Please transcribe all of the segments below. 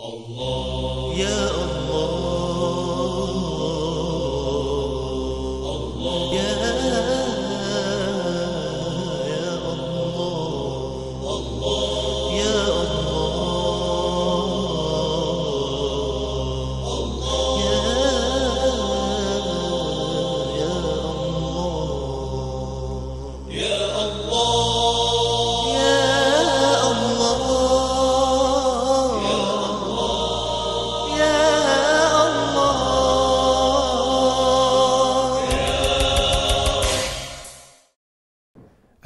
الله يا الله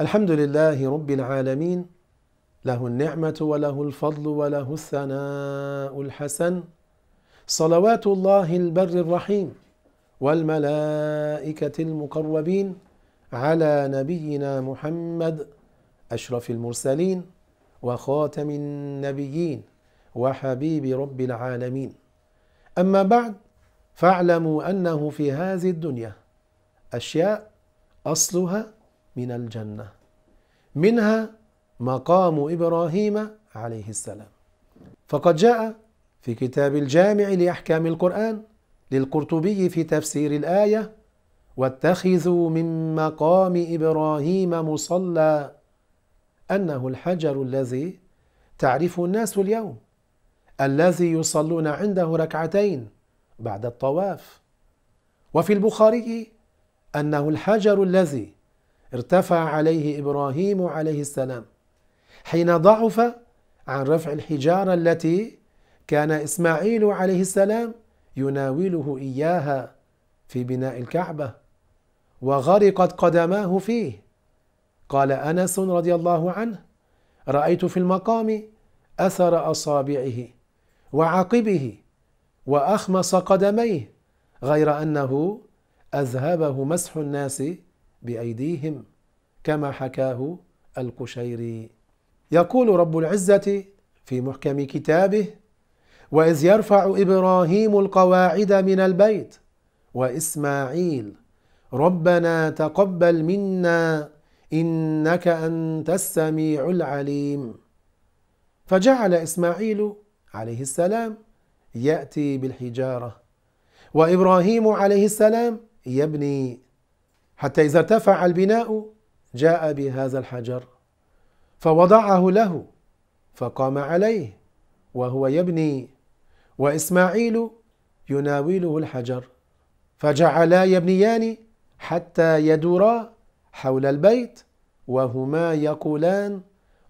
الحمد لله رب العالمين له النعمة وله الفضل وله الثناء الحسن صلوات الله البر الرحيم والملائكة المقربين على نبينا محمد أشرف المرسلين وخاتم النبيين وحبيب رب العالمين أما بعد فاعلموا أنه في هذه الدنيا أشياء أصلها من الجنة منها مقام إبراهيم عليه السلام فقد جاء في كتاب الجامع لأحكام القرآن للقرطبي في تفسير الآية واتخذوا من مقام إبراهيم مصلى أنه الحجر الذي تعرف الناس اليوم الذي يصلون عنده ركعتين بعد الطواف وفي البخاري أنه الحجر الذي ارتفع عليه ابراهيم عليه السلام حين ضعف عن رفع الحجاره التي كان اسماعيل عليه السلام يناوله اياها في بناء الكعبه وغرقت قدماه فيه قال انس رضي الله عنه رايت في المقام اثر اصابعه وعقبه واخمص قدميه غير انه اذهبه مسح الناس بأيديهم كما حكاه القشيري يقول رب العزة في محكم كتابه وإذ يرفع إبراهيم القواعد من البيت وإسماعيل ربنا تقبل منا إنك أنت السميع العليم فجعل إسماعيل عليه السلام يأتي بالحجارة وإبراهيم عليه السلام يبني حتى إذا ارتفع البناء جاء بهذا الحجر فوضعه له فقام عليه وهو يبني وإسماعيل يناوله الحجر فجعلا يبنيان حتى يدورا حول البيت وهما يقولان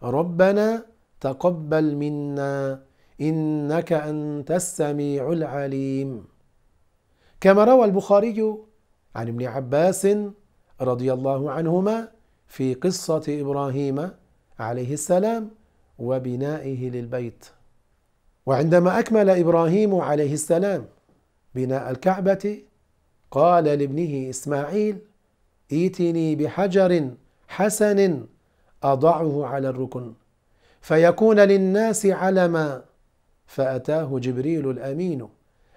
ربنا تقبل منا إنك أنت السميع العليم كما روى البخاري عن ابن عباس رضي الله عنهما في قصة إبراهيم عليه السلام وبنائه للبيت وعندما أكمل إبراهيم عليه السلام بناء الكعبة قال لابنه إسماعيل ائتني بحجر حسن أضعه على الركن فيكون للناس علما فأتاه جبريل الأمين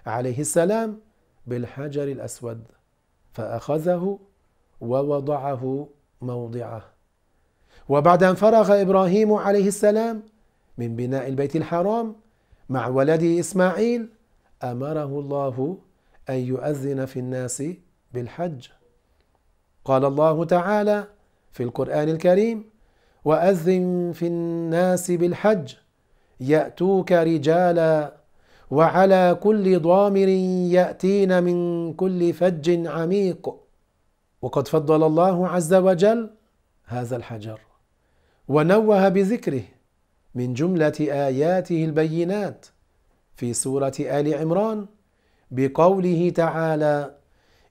عليه السلام بالحجر الأسود فأخذه ووضعه موضعه وبعد أن فرغ إبراهيم عليه السلام من بناء البيت الحرام مع ولده إسماعيل أمره الله أن يؤذن في الناس بالحج قال الله تعالى في القرآن الكريم وأذن في الناس بالحج يأتوك رجالاً وعلى كل ضامر ياتين من كل فج عميق وقد فضل الله عز وجل هذا الحجر ونوه بذكره من جمله اياته البينات في سوره ال عمران بقوله تعالى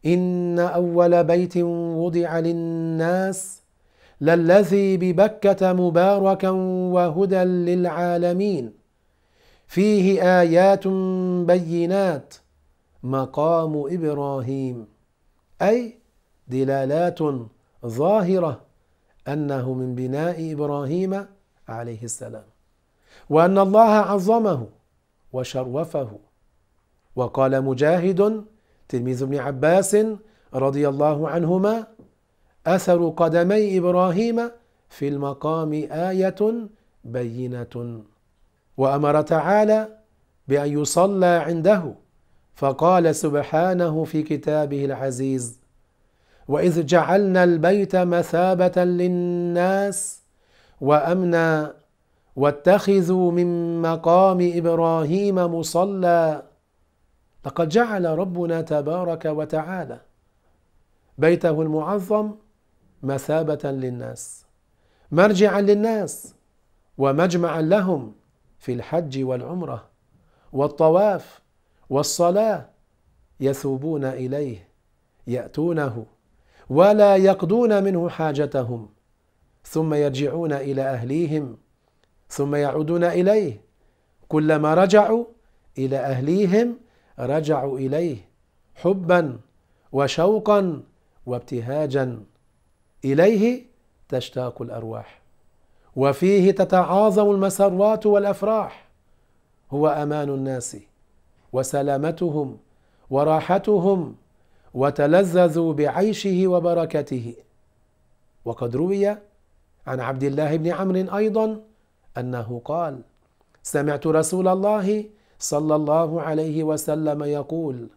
ان اول بيت وضع للناس للذي ببكه مباركا وهدى للعالمين فيه ايات بينات مقام ابراهيم اي دلالات ظاهره انه من بناء ابراهيم عليه السلام وان الله عظمه وشرفه وقال مجاهد تلميذ ابن عباس رضي الله عنهما اثر قدمي ابراهيم في المقام ايه بينه وامر تعالى بان يصلى عنده فقال سبحانه في كتابه العزيز واذ جعلنا البيت مثابه للناس وامنا واتخذوا من مقام ابراهيم مصلى لقد جعل ربنا تبارك وتعالى بيته المعظم مثابه للناس مرجعا للناس ومجمعا لهم في الحج والعمره والطواف والصلاه يثوبون اليه ياتونه ولا يقضون منه حاجتهم ثم يرجعون الى اهليهم ثم يعودون اليه كلما رجعوا الى اهليهم رجعوا اليه حبا وشوقا وابتهاجا اليه تشتاق الارواح وفيه تتعاظم المسرات والافراح هو امان الناس وسلامتهم وراحتهم وتلذذوا بعيشه وبركته وقد روي عن عبد الله بن عمرو ايضا انه قال سمعت رسول الله صلى الله عليه وسلم يقول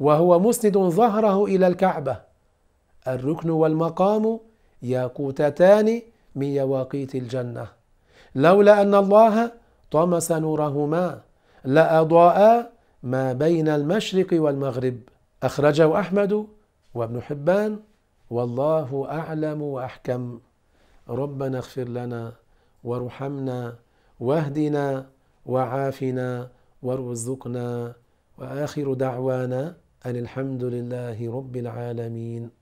وهو مسند ظهره الى الكعبه الركن والمقام ياقوتتان من يواقيت الجنة لولا أن الله طمس نورهما لأضاء ما بين المشرق والمغرب أخرجه أحمد وابن حبان والله أعلم وأحكم ربنا اغفر لنا وارحمنا واهدنا وعافنا وارزقنا وآخر دعوانا أن الحمد لله رب العالمين